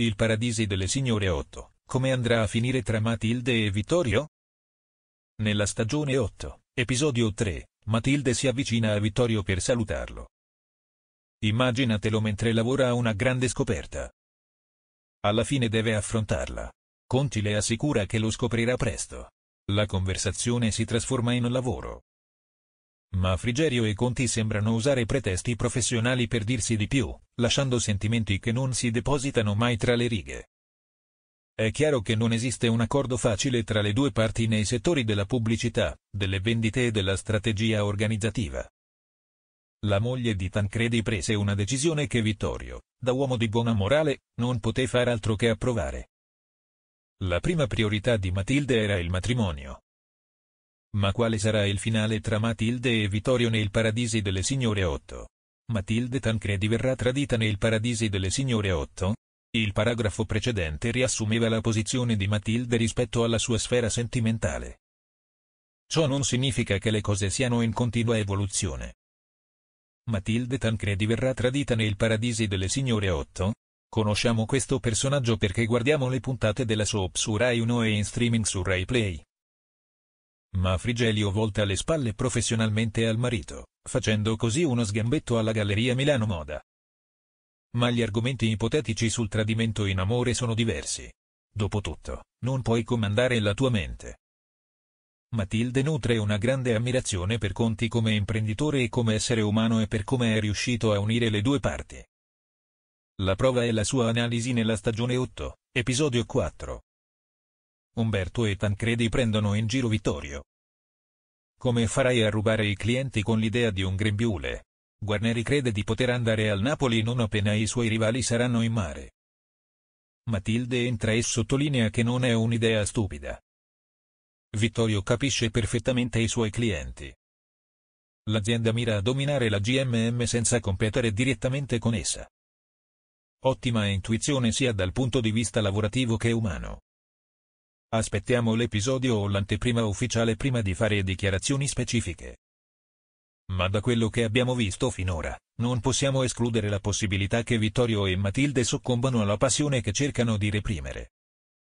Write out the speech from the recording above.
Il paradiso delle Signore 8, come andrà a finire tra Matilde e Vittorio? Nella stagione 8, episodio 3, Matilde si avvicina a Vittorio per salutarlo. Immaginatelo mentre lavora a una grande scoperta. Alla fine deve affrontarla. Conti le assicura che lo scoprirà presto. La conversazione si trasforma in un lavoro. Ma Frigerio e Conti sembrano usare pretesti professionali per dirsi di più, lasciando sentimenti che non si depositano mai tra le righe. È chiaro che non esiste un accordo facile tra le due parti nei settori della pubblicità, delle vendite e della strategia organizzativa. La moglie di Tancredi prese una decisione che Vittorio, da uomo di buona morale, non poté far altro che approvare. La prima priorità di Matilde era il matrimonio, ma quale sarà il finale tra Matilde e Vittorio nel Paradisi delle Signore 8? Matilde Tancredi verrà tradita nel Paradisi delle Signore 8? Il paragrafo precedente riassumeva la posizione di Matilde rispetto alla sua sfera sentimentale. Ciò non significa che le cose siano in continua evoluzione. Matilde Tancredi verrà tradita nel Paradisi delle Signore 8? Conosciamo questo personaggio perché guardiamo le puntate della soap su Rai 1 e in streaming su Rai Play ma Frigelio volta le spalle professionalmente al marito, facendo così uno sgambetto alla Galleria Milano Moda. Ma gli argomenti ipotetici sul tradimento in amore sono diversi. Dopotutto, non puoi comandare la tua mente. Matilde nutre una grande ammirazione per Conti come imprenditore e come essere umano e per come è riuscito a unire le due parti. La prova è la sua analisi nella stagione 8, episodio 4. Umberto e Tancredi prendono in giro Vittorio, come farai a rubare i clienti con l'idea di un grembiule? Guarneri crede di poter andare al Napoli non appena i suoi rivali saranno in mare. Matilde entra e sottolinea che non è un'idea stupida. Vittorio capisce perfettamente i suoi clienti. L'azienda mira a dominare la GMM senza competere direttamente con essa. Ottima intuizione sia dal punto di vista lavorativo che umano. Aspettiamo l'episodio o l'anteprima ufficiale prima di fare dichiarazioni specifiche. Ma da quello che abbiamo visto finora, non possiamo escludere la possibilità che Vittorio e Matilde soccombano alla passione che cercano di reprimere.